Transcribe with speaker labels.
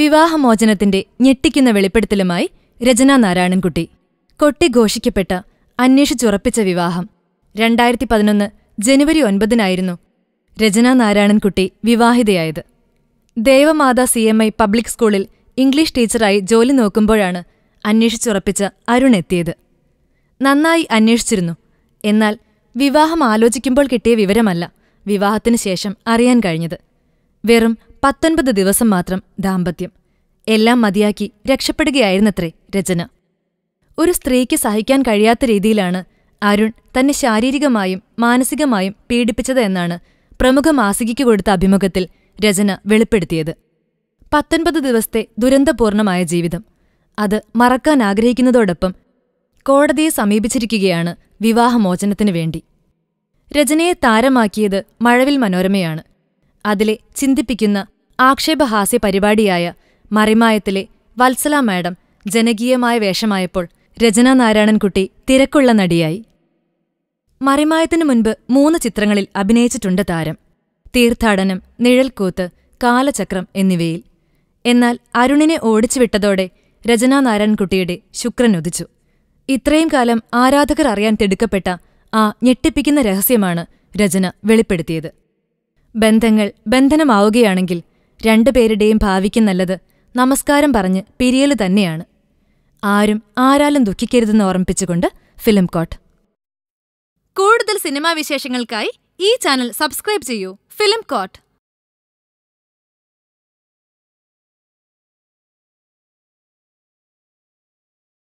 Speaker 1: വിവാഹമോചനത്തിന്റെ ഞെട്ടിക്കുന്ന വെളിപ്പെടുത്തലുമായി രചനാ നാരായണൻകുട്ടി കൊട്ടിഘോഷിക്കപ്പെട്ട അന്വേഷിച്ചുറപ്പിച്ച വിവാഹം രണ്ടായിരത്തി പതിനൊന്ന് ജനുവരി ഒൻപതിനായിരുന്നു രചനാ നാരായണൻകുട്ടി വിവാഹിതയായത് Devamatha C M I public സ്കൂളിൽ ഇംഗ്ലീഷ് ടീച്ചറായി ജോലി നോക്കുമ്പോഴാണ് അന്വേഷിച്ചുറപ്പിച്ച അരുൺ എത്തിയത് നന്നായി അന്വേഷിച്ചിരുന്നു എന്നാൽ വിവാഹം ആലോചിക്കുമ്പോൾ കിട്ടിയ വിവരമല്ല വിവാഹത്തിനു ശേഷം അറിയാൻ കഴിഞ്ഞത് വെറും പത്തൊൻപത് ദിവസം മാത്രം ദാമ്പത്യം എല്ലാം മതിയാക്കി രക്ഷപ്പെടുകയായിരുന്നത്രേ രചന ഒരു സ്ത്രീക്ക് സഹിക്കാൻ കഴിയാത്ത രീതിയിലാണ് അരുൺ തന്നെ ശാരീരികമായും മാനസികമായും പീഡിപ്പിച്ചത് എന്നാണ് പ്രമുഖ മാസികയ്ക്ക് കൊടുത്ത അഭിമുഖത്തിൽ രചന വെളിപ്പെടുത്തിയത് പത്തൊൻപത് ദിവസത്തെ ദുരന്തപൂർണമായ ജീവിതം അത് മറക്കാൻ ആഗ്രഹിക്കുന്നതോടൊപ്പം കോടതിയെ സമീപിച്ചിരിക്കുകയാണ് വിവാഹമോചനത്തിനു വേണ്ടി രചനയെ താരമാക്കിയത് മഴവിൽ മനോരമയാണ് അതിലെ ചിന്തിപ്പിക്കുന്ന ആക്ഷേപഹാസ്യ പരിപാടിയായ മറിമായത്തിലെ വത്സല മാഡം ജനകീയമായ വേഷമായപ്പോൾ രചന നാരായണൻകുട്ടി തിരക്കുള്ള നടിയായി മറിമായത്തിനു മുൻപ് മൂന്ന് ചിത്രങ്ങളിൽ അഭിനയിച്ചിട്ടുണ്ട് താരം തീർത്ഥാടനം നിഴൽക്കൂത്ത് കാലചക്രം എന്നിവയിൽ എന്നാൽ അരുണിനെ ഓടിച്ചുവിട്ടതോടെ രചനാ നാരായൺകുട്ടിയുടെ ശുക്രൻ ഉദിച്ചു ഇത്രയും കാലം ആരാധകർ അറിയാൻ തിടുക്കപ്പെട്ട ആ ഞെട്ടിപ്പിക്കുന്ന രഹസ്യമാണ് രചന വെളിപ്പെടുത്തിയത് ബന്ധങ്ങൾ ബന്ധനമാവുകയാണെങ്കിൽ രണ്ടുപേരുടെയും ഭാവിക്ക് നല്ലത് നമസ്കാരം പറഞ്ഞ് പിരിയല് തന്നെയാണ് ആരും ആരാലും ദുഃഖിക്കരുതെന്ന് ഓർമ്മിപ്പിച്ചുകൊണ്ട് ഫിലിം കോട്ട് കൂടുതൽ സിനിമാ വിശേഷങ്ങൾക്കായി ഈ ചാനൽ സബ്സ്ക്രൈബ് ചെയ്യൂ ഫിലിം കോട്ട്